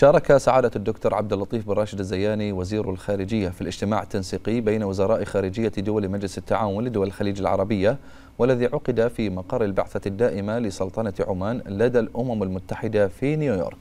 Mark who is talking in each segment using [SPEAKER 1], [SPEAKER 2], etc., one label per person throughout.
[SPEAKER 1] شارك سعادة الدكتور عبد اللطيف بن راشد الزياني وزير الخارجية في الاجتماع التنسيقي بين وزراء خارجية دول مجلس التعاون لدول الخليج العربية والذي عقد في مقر البعثة الدائمة لسلطنة عمان لدى الأمم المتحدة في نيويورك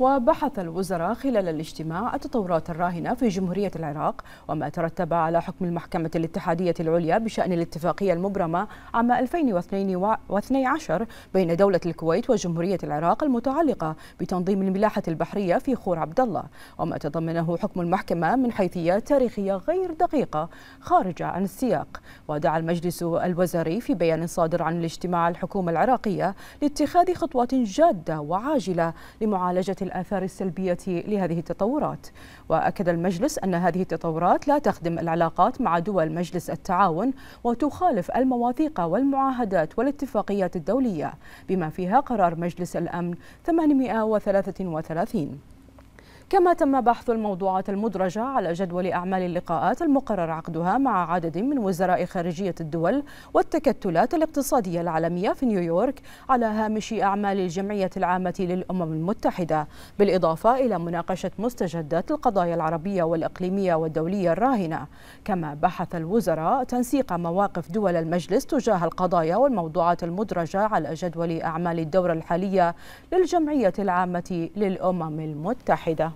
[SPEAKER 2] وبحث الوزراء خلال الاجتماع التطورات الراهنة في جمهورية العراق وما ترتب على حكم المحكمة الاتحادية العليا بشأن الاتفاقية المبرمة عام 2012 بين دولة الكويت وجمهورية العراق المتعلقة بتنظيم الملاحة البحرية في خور عبد الله وما تضمنه حكم المحكمة من حيثيات تاريخية غير دقيقة خارجة عن السياق ودعا المجلس الوزاري في بيان صادر عن الاجتماع الحكومة العراقية لاتخاذ خطوات جادة وعاجلة لمعالجة الآثار السلبية لهذه التطورات وأكد المجلس أن هذه التطورات لا تخدم العلاقات مع دول مجلس التعاون وتخالف المواثيق والمعاهدات والاتفاقيات الدولية بما فيها قرار مجلس الأمن 833 كما تم بحث الموضوعات المدرجة على جدول أعمال اللقاءات المقرر عقدها مع عدد من وزراء خارجية الدول والتكتلات الاقتصادية العالمية في نيويورك على هامش أعمال الجمعية العامة للأمم المتحدة بالإضافة إلى مناقشة مستجدات القضايا العربية والإقليمية والدولية الراهنة كما بحث الوزراء تنسيق مواقف دول المجلس تجاه القضايا والموضوعات المدرجة على جدول أعمال الدورة الحالية للجمعية العامة للأمم المتحدة